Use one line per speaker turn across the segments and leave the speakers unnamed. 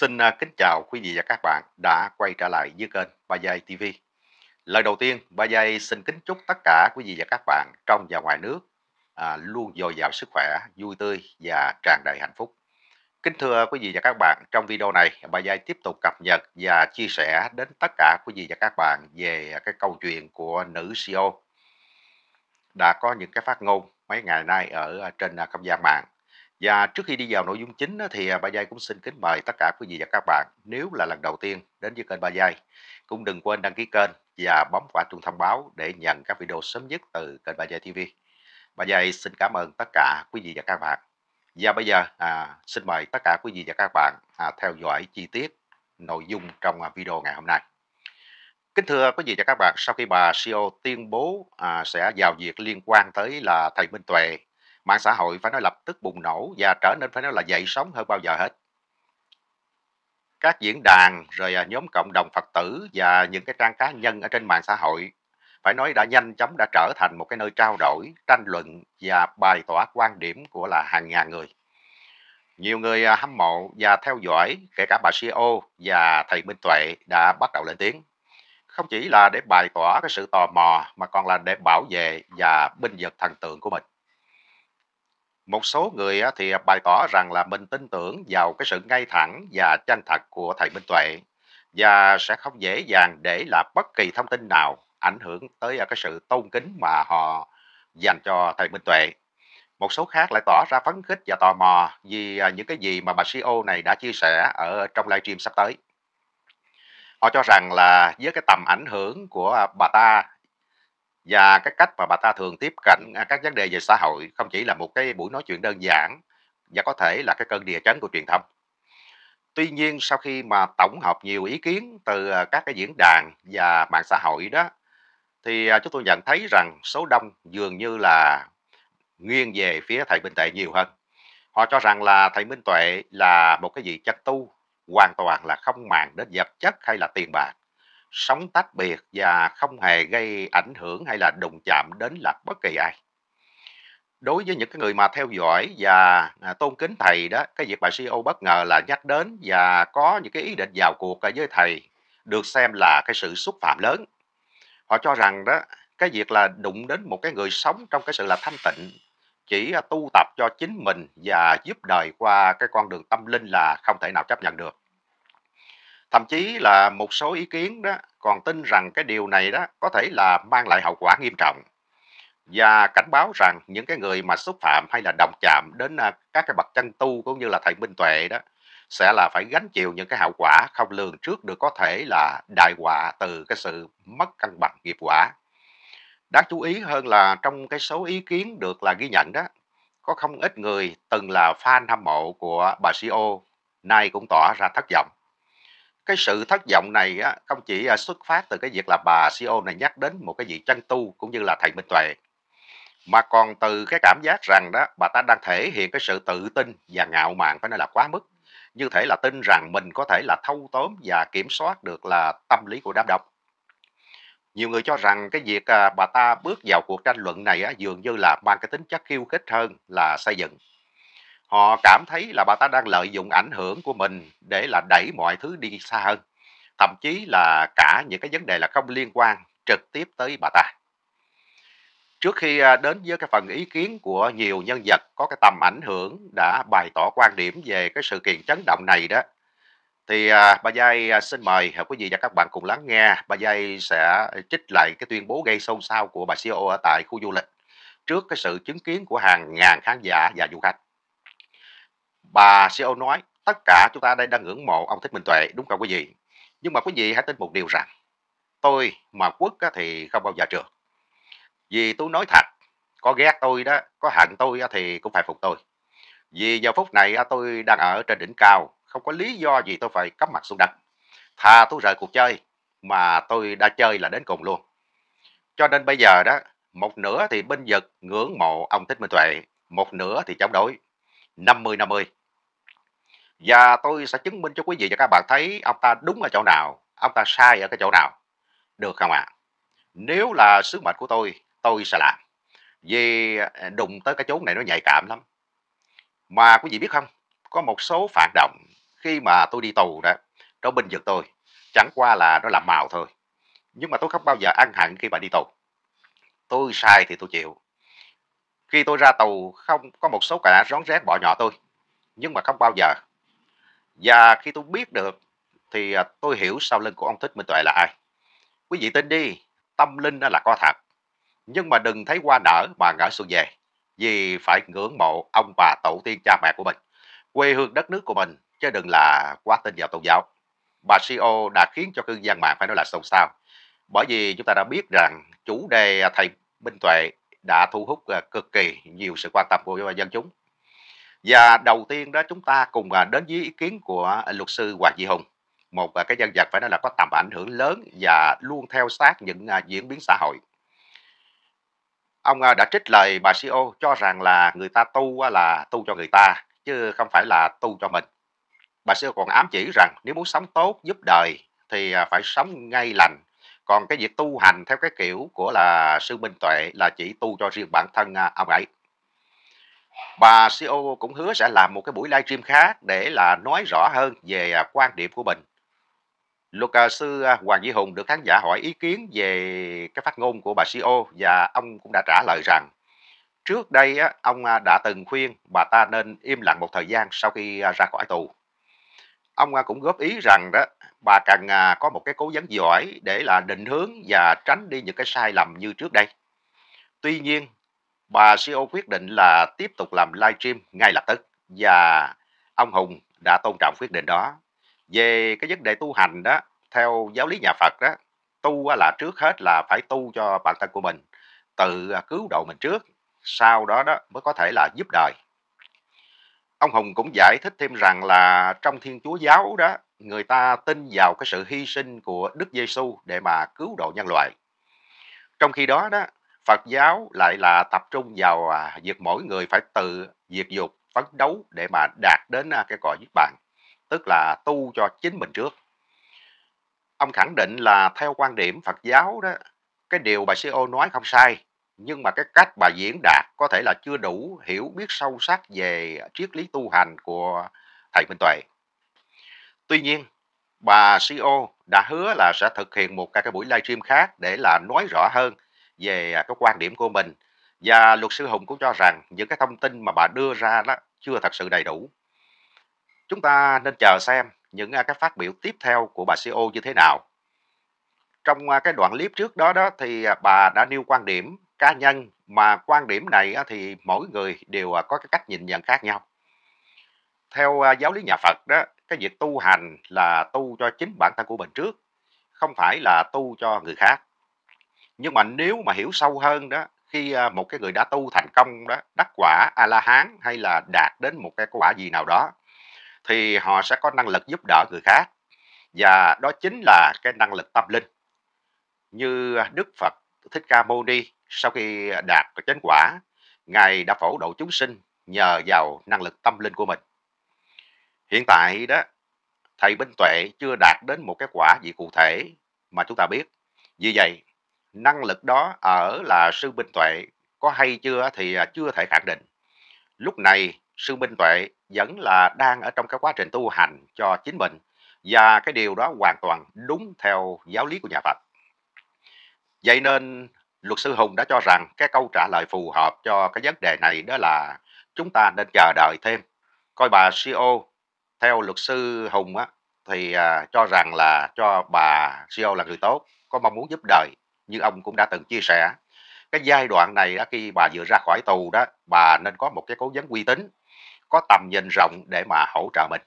Xin à, kính chào quý vị và các bạn đã quay trở lại với kênh Ba Giai TV. Lời đầu tiên, Ba Giai xin kính chúc tất cả quý vị và các bạn trong và ngoài nước à, luôn dồi dào sức khỏe, vui tươi và tràn đầy hạnh phúc. Kính thưa quý vị và các bạn, trong video này, Ba Giai tiếp tục cập nhật và chia sẻ đến tất cả quý vị và các bạn về cái câu chuyện của nữ CEO đã có những cái phát ngôn mấy ngày nay ở à, trên à, không gian mạng và trước khi đi vào nội dung chính thì à, Ba Giai cũng xin kính mời tất cả quý vị và các bạn nếu là lần đầu tiên đến với kênh Ba Giai cũng đừng quên đăng ký kênh và bấm quả chuông thông báo để nhận các video sớm nhất từ kênh Ba Giai TV. Ba Giai xin cảm ơn tất cả quý vị và các bạn. Và bây giờ à, xin mời tất cả quý vị và các bạn à, theo dõi chi tiết nội dung trong à, video ngày hôm nay. Kính thưa quý vị và các bạn, sau khi bà CEO tuyên bố à, sẽ vào việc liên quan tới là thầy Minh Tuệ mạng xã hội phải nói lập tức bùng nổ và trở nên phải nói là dậy sóng hơn bao giờ hết các diễn đàn rồi à, nhóm cộng đồng phật tử và những cái trang cá nhân ở trên mạng xã hội phải nói đã nhanh chóng đã trở thành một cái nơi trao đổi tranh luận và bày tỏ quan điểm của là hàng ngàn người nhiều người à, hâm mộ và theo dõi kể cả bà CEO và thầy Minh Tuệ đã bắt đầu lên tiếng không chỉ là để bày tỏ cái sự tò mò mà còn là để bảo vệ và binh vực thần tượng của mình một số người thì bày tỏ rằng là mình tin tưởng vào cái sự ngay thẳng và chân thật của thầy Minh Tuệ và sẽ không dễ dàng để là bất kỳ thông tin nào ảnh hưởng tới à, cái sự tôn kính mà họ dành cho thầy Minh Tuệ. Một số khác lại tỏ ra phấn khích và tò mò vì à, những cái gì mà bà CEO này đã chia sẻ ở trong livestream sắp tới. Họ cho rằng là với cái tầm ảnh hưởng của à, bà ta và cái cách mà bà ta thường tiếp cận à, các vấn đề về xã hội không chỉ là một cái buổi nói chuyện đơn giản và có thể là cái cơn địa chấn của truyền thông. Tuy nhiên sau khi mà tổng hợp nhiều ý kiến từ à, các cái diễn đàn và mạng xã hội đó thì à, chúng tôi nhận thấy rằng số đông dường như là nghiêng về phía thầy Minh Tuệ nhiều hơn. Họ cho rằng là thầy Minh Tuệ là một cái gì chân tu hoàn toàn là không màng đến vật chất hay là tiền bạc sống tách biệt và không hề gây ảnh hưởng hay là đụng chạm đến là bất kỳ ai đối với những cái người mà theo dõi và à, tôn kính thầy đó cái việc bà CEO bất ngờ là nhắc đến và có những cái ý định vào cuộc với thầy được xem là cái sự xúc phạm lớn họ cho rằng đó cái việc là đụng đến một cái người sống trong cái sự là thanh tịnh chỉ à, tu tập cho chính mình và giúp đời qua cái con đường tâm linh là không thể nào chấp nhận được thậm chí là một số ý kiến đó còn tin rằng cái điều này đó có thể là mang lại hậu quả nghiêm trọng và cảnh báo rằng những cái người mà xúc phạm hay là động chạm đến à, các cái bậc chân tu cũng như là thầy minh tuệ đó sẽ là phải gánh chịu những cái hậu quả không lường trước được có thể là đại họa từ cái sự mất cân bằng nghiệp quả đáng chú ý hơn là trong cái số ý kiến được là ghi nhận đó có không ít người từng là fan hâm mộ của bà CEO nay cũng tỏ ra thất vọng cái sự thất vọng này á, không chỉ à, xuất phát từ cái việc là bà CEO này nhắc đến một cái vị chân tu cũng như là thầy Minh Tuệ mà còn từ cái cảm giác rằng đó bà ta đang thể hiện cái sự tự tin và ngạo mạn phải nói là quá mức như thể là tin rằng mình có thể là thâu tóm và kiểm soát được là tâm lý của đám đông nhiều người cho rằng cái việc à, bà ta bước vào cuộc tranh luận này á, dường như là mang cái tính chất khiêu khích hơn là xây dựng họ cảm thấy là bà ta đang lợi dụng ảnh hưởng của mình để là đẩy mọi thứ đi xa hơn thậm chí là cả những cái vấn đề là không liên quan trực tiếp tới bà ta trước khi à, đến với cái phần ý kiến của nhiều nhân vật có cái tầm ảnh hưởng đã bày tỏ quan điểm về cái sự kiện chấn động này đó thì à, bà Giai à, xin mời quý vị và các bạn cùng lắng nghe bà Giai sẽ trích lại cái tuyên bố gây xôn xao của bà CEO ở tại khu du lịch trước cái sự chứng kiến của hàng ngàn khán giả và du khách bà CEO nói tất cả chúng ta đây đang ngưỡng mộ ông Thích Minh Tuệ đúng không quý vị nhưng mà quý vị hãy tin một điều rằng tôi mà quất thì không bao giờ trượt vì tôi nói thật có ghét tôi đó có hận tôi thì cũng phải phục tôi vì giờ phút này tôi đang ở trên đỉnh cao không có lý do gì tôi phải cắm mặt xuống đất thà tôi rời cuộc chơi mà tôi đã chơi là đến cùng luôn cho nên bây giờ đó một nửa thì binh vực ngưỡng mộ ông Thích Minh Tuệ một nửa thì chống đối 50 50 và tôi sẽ chứng minh cho quý vị và các bạn thấy ông ta đúng ở chỗ nào ông ta sai ở cái chỗ nào được không ạ à? nếu là sứ mệnh của tôi tôi sẽ làm vì à, đụng tới cái chỗ này nó nhạy cảm lắm mà quý vị biết không có một số phản động khi mà tôi đi tù đó nó binh vực tôi chẳng qua là nó làm màu thôi nhưng mà tôi không bao giờ ăn hận khi mà đi tù tôi sai thì tôi chịu khi tôi ra tù không có một số cả rón rén bỏ nhỏ tôi nhưng mà không bao giờ và khi tôi biết được thì à, tôi hiểu sau lưng của ông Thích Minh Tuệ là ai. Quý vị tin đi, tâm linh là có thật. Nhưng mà đừng thấy qua nở mà ngỡ xuân về. Vì phải ngưỡng mộ ông bà tổ tiên cha mẹ của mình, quê hương đất nước của mình, chứ đừng là quá tin vào tôn giáo. Bà CEO đã khiến cho cư dân mạng phải nói là xôn xao. Bởi vì chúng ta đã biết rằng chủ đề à, thầy Minh Tuệ đã thu hút à, cực kỳ nhiều sự quan tâm của dân chúng và đầu tiên đó chúng ta cùng à, đến với ý kiến của à, luật sư Hoàng Di Hùng một à, cái nhân vật phải nói là có tầm ảnh hưởng lớn và luôn theo sát những diễn biến xã hội ông đã trích lời bà CEO cho rằng là người ta tu là tu cho người ta chứ không phải là tu cho mình bà CEO còn ám chỉ rằng nếu muốn sống tốt giúp đời thì phải sống ngay lành còn cái việc tu hành theo cái kiểu của là sư minh tuệ là chỉ tu cho riêng bản thân ông ấy bà CEO cũng hứa sẽ làm một cái buổi livestream khác để là nói rõ hơn về à, quan điểm của mình. Luật à, sư à, Hoàng Duy Hùng được khán giả hỏi ý kiến về cái phát ngôn của bà CEO và ông cũng đã trả lời rằng trước đây ông đã từng khuyên bà ta nên im lặng một thời gian sau khi ra khỏi tù. Ông cũng góp ý rằng đó bà cần có một cái cố gắng giỏi để là định hướng và tránh đi những cái sai lầm như trước đây. Tuy nhiên, bà CEO quyết định là tiếp tục làm live stream ngay lập tức và ông Hùng đã tôn trọng quyết định đó. Về cái vấn đề tu hành đó, theo giáo lý nhà Phật đó, tu là trước hết là phải tu cho bản thân của mình, tự à, cứu độ mình trước, sau đó đó mới có thể là giúp đời. Ông Hùng cũng giải thích thêm rằng là trong Thiên Chúa giáo đó, người ta tin vào cái sự hy sinh của Đức Giêsu để mà cứu độ nhân loại. Trong khi đó đó, Phật giáo lại là tập trung vào à, việc mỗi người phải tự diệt dục phấn đấu để mà đạt đến cái cõi niết bàn, tức là tu cho chính mình trước. Ông khẳng định là theo quan điểm Phật giáo đó, cái điều bà CEO nói không sai, nhưng mà cái cách bà diễn đạt có thể là chưa đủ hiểu biết sâu sắc về triết lý tu hành của thầy Minh Tuệ. Tuy nhiên, bà CEO đã hứa là sẽ thực hiện một cái buổi livestream khác để là nói rõ hơn về à, cái quan điểm của mình và luật sư Hùng cũng cho rằng những cái thông tin mà bà đưa ra đó chưa thật sự đầy đủ. Chúng ta nên chờ xem những à, cái phát biểu tiếp theo của bà CEO như thế nào. Trong à, cái đoạn clip trước đó đó thì bà đã nêu quan điểm cá nhân mà quan điểm này thì mỗi người đều có cái cách nhìn nhận khác nhau. Theo giáo lý nhà Phật đó, cái việc tu hành là tu cho chính bản thân của mình trước, không phải là tu cho người khác nhưng mà nếu mà hiểu sâu hơn đó khi à, một cái người đã tu thành công đó đắc quả a la hán hay là đạt đến một cái quả gì nào đó thì họ sẽ có năng lực giúp đỡ người khác và đó chính là cái năng lực tâm linh như à, đức phật thích ca mâu ni sau khi đạt được chánh quả ngài đã phổ độ chúng sinh nhờ vào năng lực tâm linh của mình hiện tại đó thầy Minh Tuệ chưa đạt đến một cái quả gì cụ thể mà chúng ta biết. Vì vậy, năng lực đó ở là sư Minh Tuệ có hay chưa thì à, chưa thể khẳng định. Lúc này sư Minh Tuệ vẫn là đang ở trong cái quá trình tu hành cho chính mình và cái điều đó hoàn toàn đúng theo giáo lý của nhà Phật. Vậy nên luật sư Hùng đã cho rằng cái câu trả lời phù hợp cho cái vấn đề này đó là chúng ta nên chờ đợi thêm. Coi bà CEO theo luật sư Hùng á, thì à, cho rằng là cho bà CEO là người tốt, có mong muốn giúp đời như ông cũng đã từng chia sẻ cái giai đoạn này đó, khi bà vừa ra khỏi tù đó bà nên có một cái cố vấn uy tín có tầm nhìn rộng để mà hỗ trợ mình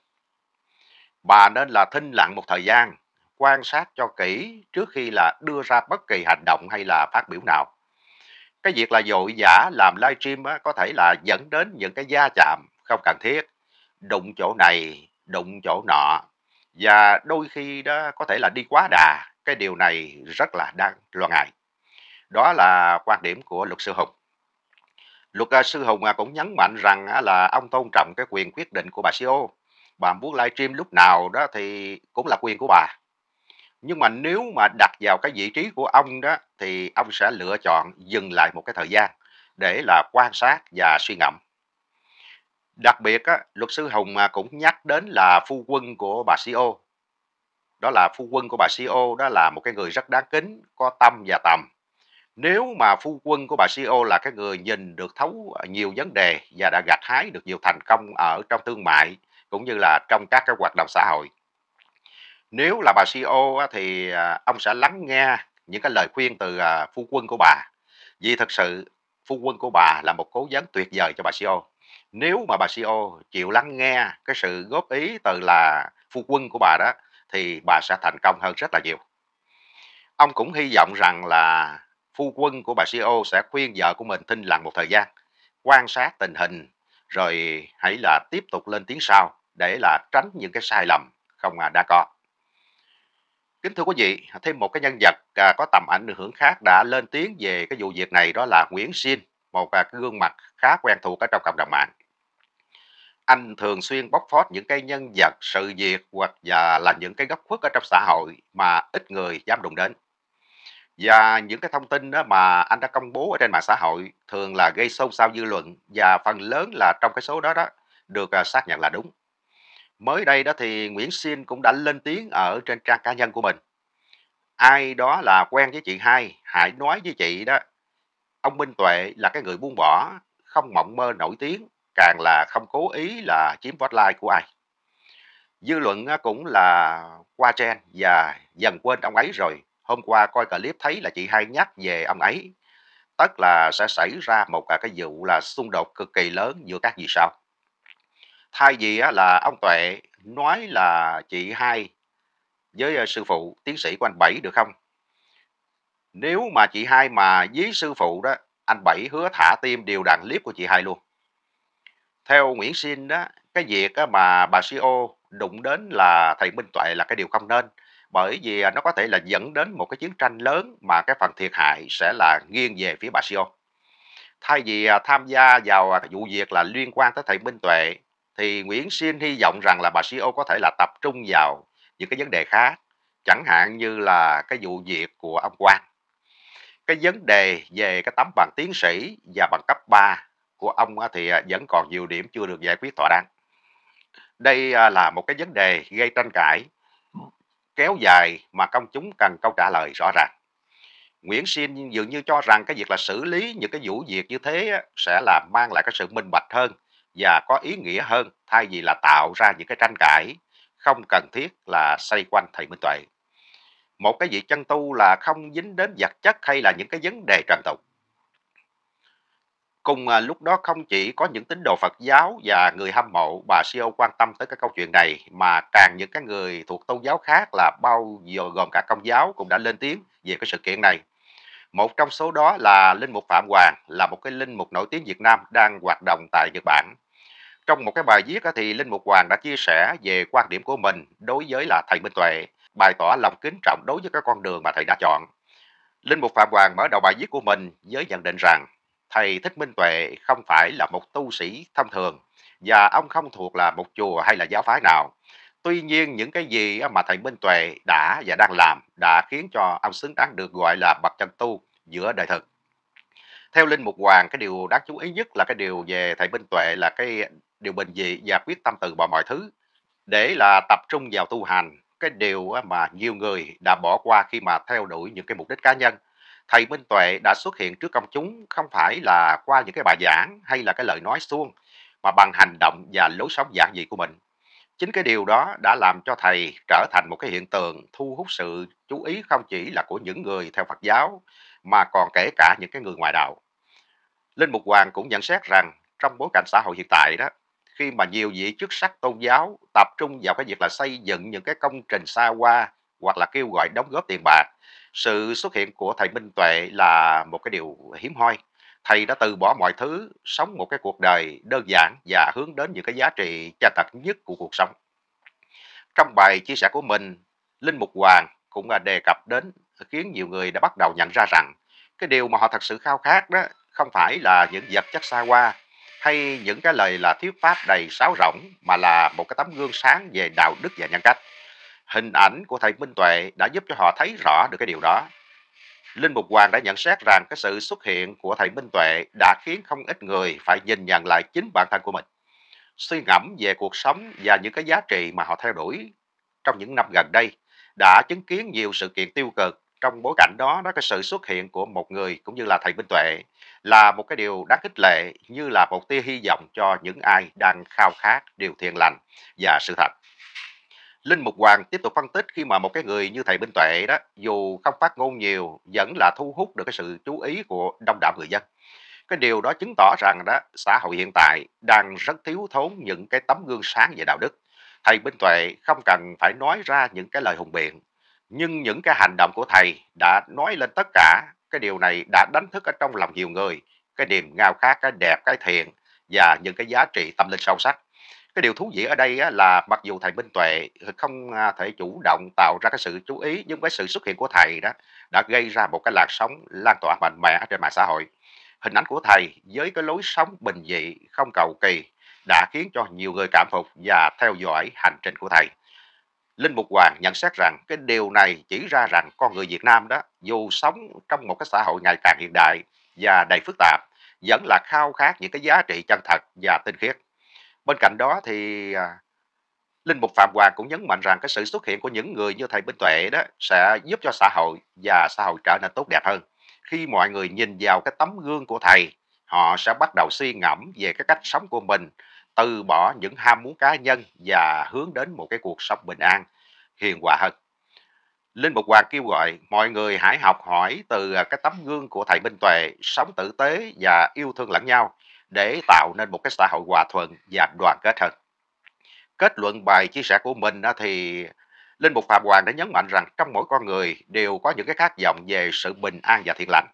bà nên là thinh lặng một thời gian quan sát cho kỹ trước khi là đưa ra bất kỳ hành động hay là phát biểu nào cái việc là dội giả làm livestream có thể là dẫn đến những cái gia chạm không cần thiết đụng chỗ này đụng chỗ nọ và đôi khi đó có thể là đi quá đà cái điều này rất là đáng lo ngại. Đó là quan điểm của luật sư Hùng. Luật à, sư Hùng à, cũng nhấn mạnh rằng à, là ông tôn trọng cái quyền quyết định của bà CEO. Bà muốn livestream lúc nào đó thì cũng là quyền của bà. Nhưng mà nếu mà đặt vào cái vị trí của ông đó thì ông sẽ lựa chọn dừng lại một cái thời gian để là quan sát và suy ngẫm. Đặc biệt, luật sư Hùng cũng nhắc đến là phu quân của bà CEO đó là phu quân của bà CEO đó là một cái người rất đáng kính có tâm và tầm nếu mà phu quân của bà CEO là cái người nhìn được thấu nhiều vấn đề và đã gặt hái được nhiều thành công ở trong thương mại cũng như là trong các cái hoạt động xã hội nếu là bà CEO thì à, ông sẽ lắng nghe những cái lời khuyên từ à, phu quân của bà vì thật sự phu quân của bà là một cố vấn tuyệt vời cho bà CEO nếu mà bà CEO chịu lắng nghe cái sự góp ý từ là phu quân của bà đó thì bà sẽ thành công hơn rất là nhiều ông cũng hy vọng rằng là phu quân của bà CEO sẽ khuyên vợ của mình thinh lặng một thời gian quan sát tình hình rồi hãy là tiếp tục lên tiếng sau để là tránh những cái sai lầm không à đã có kính thưa quý vị thêm một cái nhân vật à, có tầm ảnh hưởng khác đã lên tiếng về cái vụ việc này đó là Nguyễn Xin một à, gương mặt khá quen thuộc ở trong cộng đồng mạng anh thường xuyên bóc phốt những cái nhân vật sự việc hoặc và là những cái góc khuất ở trong xã hội mà ít người dám đụng đến và những cái thông tin đó mà anh đã công bố ở trên mạng xã hội thường là gây xôn xao dư luận và phần lớn là trong cái số đó đó được à, xác nhận là đúng mới đây đó thì Nguyễn Xin cũng đã lên tiếng ở trên trang cá nhân của mình ai đó là quen với chị hai hãy nói với chị đó ông Minh Tuệ là cái người buông bỏ không mộng mơ nổi tiếng càng là không cố ý là chiếm spotlight của ai. Dư luận cũng là qua trend và dần quên ông ấy rồi. Hôm qua coi clip thấy là chị hai nhắc về ông ấy. Tức là sẽ xảy ra một cái vụ là xung đột cực kỳ lớn giữa các vì sao. Thay vì là ông Tuệ nói là chị hai với ờ, sư phụ tiến sĩ của anh Bảy được không? Nếu mà chị hai mà với sư phụ đó, anh Bảy hứa thả tim điều đàn clip của chị hai luôn theo Nguyễn Sin đó, cái việc mà bà CEO đụng đến là thầy Minh Tuệ là cái điều không nên, bởi vì à, nó có thể là dẫn đến một cái chiến tranh lớn mà cái phần thiệt hại sẽ là nghiêng về phía bà CEO. Thay vì à, tham gia vào à, vụ việc là liên quan tới thầy Minh Tuệ thì Nguyễn Xin hy vọng rằng là bà CEO có thể là tập trung vào những cái vấn đề khác, chẳng hạn như là cái vụ việc của ông Quang. Cái vấn đề về cái tấm bằng tiến sĩ và bằng cấp 3 của ông thì à, vẫn còn nhiều điểm chưa được giải quyết thỏa đáng. Đây à, là một cái vấn đề gây tranh cãi kéo dài mà công chúng cần câu trả lời rõ ràng. Nguyễn Xin dường như cho rằng cái việc là xử lý những cái vụ việc như thế sẽ là mang lại cái sự minh bạch hơn và có ý nghĩa hơn thay vì là tạo ra những cái tranh cãi không cần thiết là xoay quanh thầy Minh Tuệ. Một cái việc chân tu là không dính đến vật chất hay là những cái vấn đề trần tục Cùng à, lúc đó không chỉ có những tín đồ Phật giáo và người hâm mộ bà CEO quan tâm tới cái câu chuyện này mà càng những cái người thuộc tôn giáo khác là bao giờ gồm cả công giáo cũng đã lên tiếng về cái sự kiện này. Một trong số đó là Linh Mục Phạm Hoàng là một cái linh mục nổi tiếng Việt Nam đang hoạt động tại Nhật Bản. Trong một cái bài viết thì Linh Mục Hoàng đã chia sẻ về quan điểm của mình đối với là thầy Minh Tuệ, bày tỏ lòng kính trọng đối với cái con đường mà thầy đã chọn. Linh Mục Phạm Hoàng mở đầu bài viết của mình với nhận định rằng thầy Thích Minh Tuệ không phải là một tu sĩ thông thường và ông không thuộc là một chùa hay là giáo phái nào. Tuy nhiên những cái gì mà thầy Minh Tuệ đã và đang làm đã khiến cho ông xứng đáng được gọi là bậc chân tu giữa đời thực. Theo Linh Mục Hoàng, cái điều đáng chú ý nhất là cái điều về thầy Minh Tuệ là cái điều bình dị và quyết tâm từ bỏ mọi thứ để là tập trung vào tu hành cái điều mà nhiều người đã bỏ qua khi mà theo đuổi những cái mục đích cá nhân thầy Minh Tuệ đã xuất hiện trước công chúng không phải là qua những cái bài giảng hay là cái lời nói suông mà bằng hành động và lối sống giản dị của mình. Chính cái điều đó đã làm cho thầy trở thành một cái hiện tượng thu hút sự chú ý không chỉ là của những người theo Phật giáo mà còn kể cả những cái người ngoại đạo. Linh Mục Hoàng cũng nhận xét rằng trong bối cảnh xã hội hiện tại đó, khi mà nhiều vị chức sắc tôn giáo tập trung vào cái việc là xây dựng những cái công trình xa hoa hoặc là kêu gọi đóng góp tiền bạc. Sự xuất hiện của thầy Minh Tuệ là một cái điều hiếm hoi. Thầy đã từ bỏ mọi thứ, sống một cái cuộc đời đơn giản và hướng đến những cái giá trị cha thật nhất của cuộc sống. Trong bài chia sẻ của mình, Linh Mục Hoàng cũng à, đề cập đến khiến nhiều người đã bắt đầu nhận ra rằng cái điều mà họ thật sự khao khát đó không phải là những vật chất xa hoa hay những cái lời là thiếu pháp đầy sáo rỗng mà là một cái tấm gương sáng về đạo đức và nhân cách. Hình ảnh của thầy Minh Tuệ đã giúp cho họ thấy rõ được cái điều đó. Linh Mục Hoàng đã nhận xét rằng cái sự xuất hiện của thầy Minh Tuệ đã khiến không ít người phải nhìn nhận lại chính bản thân của mình, suy ngẫm về cuộc sống và những cái giá trị mà họ theo đuổi trong những năm gần đây đã chứng kiến nhiều sự kiện tiêu cực trong bối cảnh đó đó cái sự xuất hiện của một người cũng như là thầy Minh Tuệ là một cái điều đáng khích lệ như là một tia hy vọng cho những ai đang khao khát điều thiện lành và sự thật. Linh Mục Hoàng tiếp tục phân tích khi mà một cái người như thầy Minh Tuệ đó, dù không phát ngôn nhiều, vẫn là thu hút được cái sự chú ý của đông đảo người dân. Cái điều đó chứng tỏ rằng đó xã hội hiện tại đang rất thiếu thốn những cái tấm gương sáng về đạo đức. Thầy Minh Tuệ không cần phải nói ra những cái lời hùng biện, nhưng những cái hành động của thầy đã nói lên tất cả. Cái điều này đã đánh thức ở trong lòng nhiều người cái niềm ngao khát cái đẹp cái thiện và những cái giá trị tâm linh sâu sắc cái điều thú vị ở đây là mặc dù thầy Minh Tuệ không à, thể chủ động tạo ra cái sự chú ý nhưng với sự xuất hiện của thầy đó đã gây ra một cái làn sóng lan tỏa mạnh mẽ trên mạng xã hội hình ảnh của thầy với cái lối sống bình dị không cầu kỳ đã khiến cho nhiều người cảm phục và theo dõi hành trình của thầy Linh Mục Hoàng nhận xét rằng cái điều này chỉ ra rằng con người Việt Nam đó dù sống trong một cái xã hội ngày càng hiện đại và đầy phức tạp vẫn là khao khát những cái giá trị chân thật và tinh khiết Bên cạnh đó thì à, Linh Mục Phạm Hoàng cũng nhấn mạnh rằng cái sự xuất hiện của những người như thầy Minh Tuệ đó sẽ giúp cho xã hội và xã hội trở nên tốt đẹp hơn. Khi mọi người nhìn vào cái tấm gương của thầy, họ sẽ bắt đầu suy ngẫm về cái cách sống của mình, từ bỏ những ham muốn cá nhân và hướng đến một cái cuộc sống bình an, hiền hòa hơn. Linh Mục Hoàng kêu gọi mọi người hãy học hỏi từ à, cái tấm gương của thầy Minh Tuệ, sống tử tế và yêu thương lẫn nhau để tạo nên một cái xã hội hòa thuận và đoàn kết hơn. Kết luận bài chia sẻ của mình thì Linh Mục Phạm Hoàng đã nhấn mạnh rằng trong mỗi con người đều có những cái khát vọng về sự bình an và thiện lành.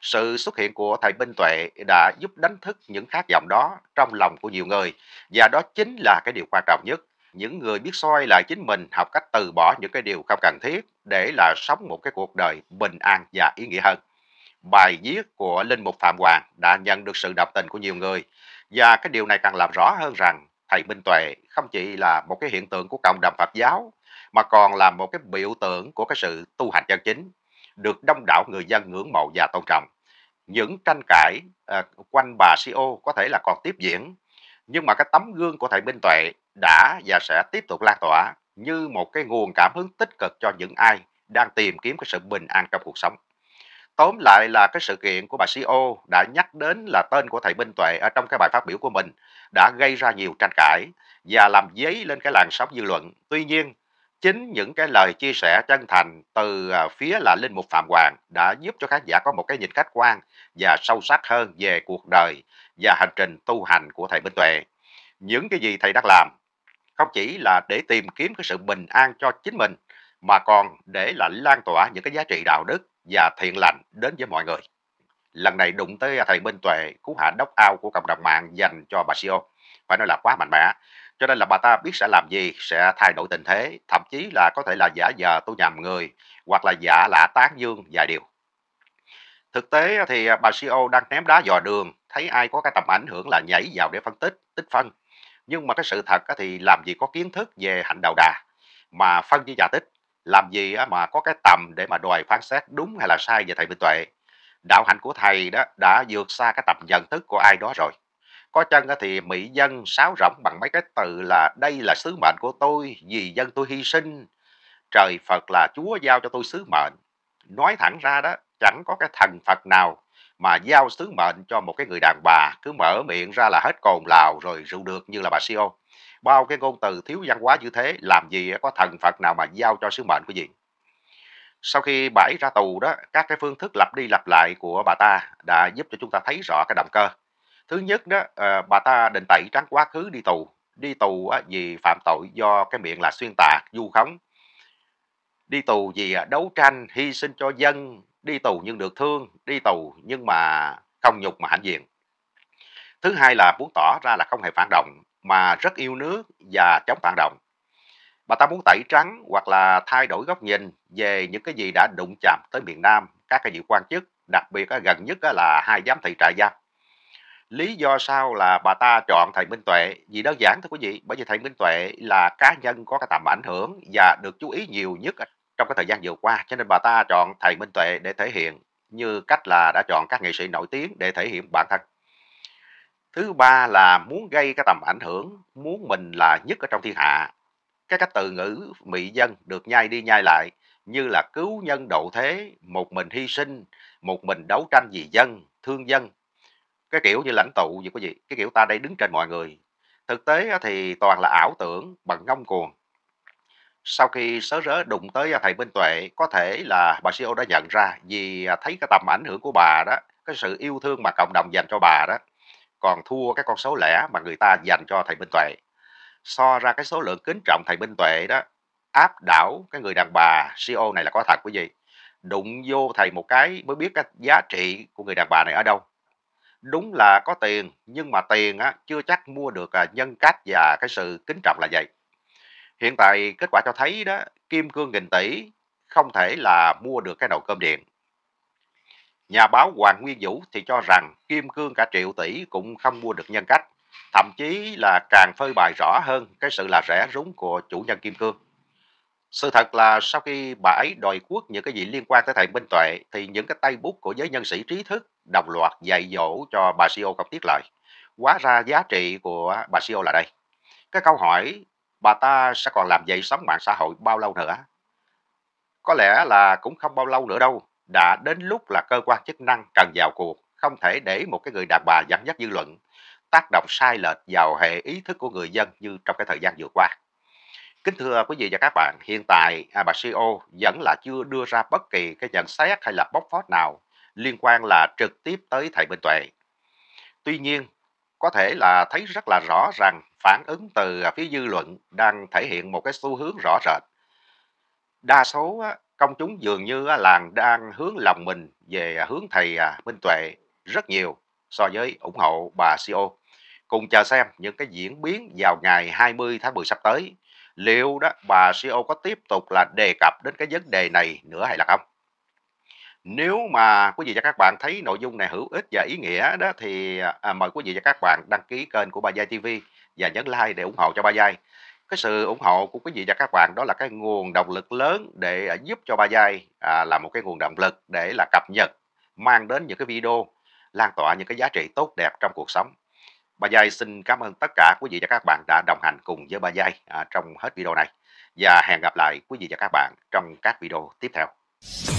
Sự xuất hiện của thầy Minh Tuệ đã giúp đánh thức những khát vọng đó trong lòng của nhiều người và đó chính là cái điều quan trọng nhất. Những người biết soi lại chính mình học cách từ bỏ những cái điều không cần thiết để là sống một cái cuộc đời bình an và ý nghĩa hơn. Bài viết của Linh Mục Phạm Hoàng đã nhận được sự đồng tình của nhiều người và cái điều này càng làm rõ hơn rằng thầy Minh Tuệ không chỉ là một cái hiện tượng của cộng đồng Phật giáo mà còn là một cái biểu tượng của cái sự tu hành chân chính được đông đảo người dân ngưỡng mộ và tôn trọng. Những tranh cãi à, quanh bà CEO có thể là còn tiếp diễn nhưng mà cái tấm gương của thầy Minh Tuệ đã và sẽ tiếp tục lan tỏa như một cái nguồn cảm hứng tích cực cho những ai đang tìm kiếm cái sự bình an trong cuộc sống. Tóm lại là cái sự kiện của bà CEO đã nhắc đến là tên của thầy Minh Tuệ ở trong cái bài phát biểu của mình đã gây ra nhiều tranh cãi và làm dấy lên cái làn sóng dư luận. Tuy nhiên, chính những cái lời chia sẻ chân thành từ à, phía là Linh Mục Phạm Hoàng đã giúp cho khán giả có một cái nhìn khách quan và sâu sắc hơn về cuộc đời và hành trình tu hành của thầy Minh Tuệ. Những cái gì thầy đang làm không chỉ là để tìm kiếm cái sự bình an cho chính mình mà còn để là lan tỏa những cái giá trị đạo đức và thiện lành đến với mọi người. Lần này đụng tới thầy Minh Tuệ cú hạ đốc ao của cộng đồng mạng dành cho bà Sio. Phải nói là quá mạnh mẽ. Cho nên là bà ta biết sẽ làm gì, sẽ thay đổi tình thế, thậm chí là có thể là giả giờ tôi nhầm người, hoặc là giả lạ tán dương vài điều. Thực tế thì bà CEO đang ném đá dò đường, thấy ai có cái tầm ảnh hưởng là nhảy vào để phân tích, tích phân. Nhưng mà cái sự thật thì làm gì có kiến thức về hạnh đầu đà, mà phân với trà tích làm gì mà có cái tầm để mà đòi phán xét đúng hay là sai về thầy Minh Tuệ. Đạo hạnh của thầy đó đã vượt xa cái tầm nhận thức của ai đó rồi. Có chân thì mỹ dân sáo rỗng bằng mấy cái từ là đây là sứ mệnh của tôi, vì dân tôi hy sinh. Trời Phật là Chúa giao cho tôi sứ mệnh. Nói thẳng ra đó, chẳng có cái thần Phật nào mà giao sứ mệnh cho một cái người đàn bà cứ mở miệng ra là hết cồn lào rồi rượu được như là bà Siêu bao cái ngôn từ thiếu văn hóa như thế làm gì có thần phật nào mà giao cho sứ mệnh của gì? sau khi bà ra tù đó các cái phương thức lặp đi lặp lại của bà ta đã giúp cho chúng ta thấy rõ cái động cơ thứ nhất đó ờ, bà ta định tẩy trắng quá khứ đi tù đi tù vì phạm tội do cái miệng là xuyên tạc du khống đi tù vì à, đấu tranh hy sinh cho dân đi tù nhưng được thương đi tù nhưng mà không nhục mà hãnh diện thứ hai là muốn tỏ ra là không hề phản động mà rất yêu nước và chống phản động. Bà ta muốn tẩy trắng hoặc là thay đổi góc nhìn về những cái gì đã đụng chạm tới miền Nam, các cái vị quan chức, đặc biệt gần nhất là hai giám thị trại giam. Lý do sao là bà ta chọn thầy Minh Tuệ? Vì đơn giản thôi quý vị, bởi vì thầy Minh Tuệ là cá nhân có cái tầm ảnh hưởng và được chú ý nhiều nhất trong cái thời gian vừa qua, cho nên bà ta chọn thầy Minh Tuệ để thể hiện như cách là đã chọn các nghệ sĩ nổi tiếng để thể hiện bản thân thứ ba là muốn gây cái tầm ảnh hưởng muốn mình là nhất ở trong thiên hạ cái cách từ ngữ mỹ dân được nhai đi nhai lại như là cứu nhân độ thế một mình hy sinh một mình đấu tranh vì dân thương dân cái kiểu như lãnh tụ gì có gì cái kiểu ta đây đứng trên mọi người thực tế thì toàn là ảo tưởng bằng ngông cuồng sau khi sớ rớ đụng tới thầy Minh Tuệ có thể là bà CEO đã nhận ra vì à, thấy cái tầm ảnh hưởng của bà đó cái sự yêu thương mà cộng đồng dành cho bà đó còn thua cái con số lẻ mà người ta dành cho thầy Minh Tuệ. So ra cái số lượng kính trọng thầy Minh Tuệ đó áp đảo cái người đàn bà CEO này là có thật quý vị. Đụng vô thầy một cái mới biết cái giá trị của người đàn bà này ở đâu. Đúng là có tiền nhưng mà tiền á, chưa chắc mua được à, nhân cách và cái sự kính trọng là vậy. Hiện tại kết quả cho thấy đó kim cương nghìn tỷ không thể là mua được cái đầu cơm điện Nhà báo Hoàng Nguyên Vũ thì cho rằng kim cương cả triệu tỷ cũng không mua được nhân cách, thậm chí là càng phơi bày rõ hơn cái sự là rẻ rúng của chủ nhân kim cương. Sự thật là sau khi bà ấy đòi quốc những cái gì liên quan tới thầy Minh Tuệ thì những cái tay bút của giới nhân sĩ trí thức đồng loạt dạy dỗ cho bà CEO không tiếc lời. Quá ra giá trị của bà CEO là đây. Cái câu hỏi bà ta sẽ còn làm dậy sóng mạng xã hội bao lâu nữa? Có lẽ là cũng không bao lâu nữa đâu, đã đến lúc là cơ quan chức năng cần vào cuộc, không thể để một cái người đàn bà dẫn dắt dư luận tác động sai lệch vào hệ ý thức của người dân như trong cái thời gian vừa qua. Kính thưa quý vị và các bạn, hiện tại à, bà CEO vẫn là chưa đưa ra bất kỳ cái nhận xét hay là bóc phốt nào liên quan là trực tiếp tới thầy Minh Tuệ. Tuy nhiên, có thể là thấy rất là rõ ràng phản ứng từ phía dư luận đang thể hiện một cái xu hướng rõ rệt. Đa số công chúng dường như là đang hướng lòng mình về à, hướng thầy à, Minh Tuệ rất nhiều so với ủng hộ bà CEO. Cùng chờ xem những cái diễn biến vào ngày 20 tháng 10 sắp tới, liệu đó bà CEO có tiếp tục là đề cập đến cái vấn đề này nữa hay là không? Nếu mà quý vị và các bạn thấy nội dung này hữu ích và ý nghĩa đó thì à, mời quý vị và các bạn đăng ký kênh của Ba Giai TV và nhấn like để ủng hộ cho Ba Giai cái sự ủng hộ của quý vị và các bạn đó là cái nguồn động lực lớn để à, giúp cho Ba Giai à, là một cái nguồn động lực để là cập nhật mang đến những cái video lan tỏa những cái giá trị tốt đẹp trong cuộc sống. Ba Giai xin cảm ơn tất cả quý vị và các bạn đã đồng hành cùng với Ba Giai à, trong hết video này và hẹn gặp lại quý vị và các bạn trong các video tiếp theo.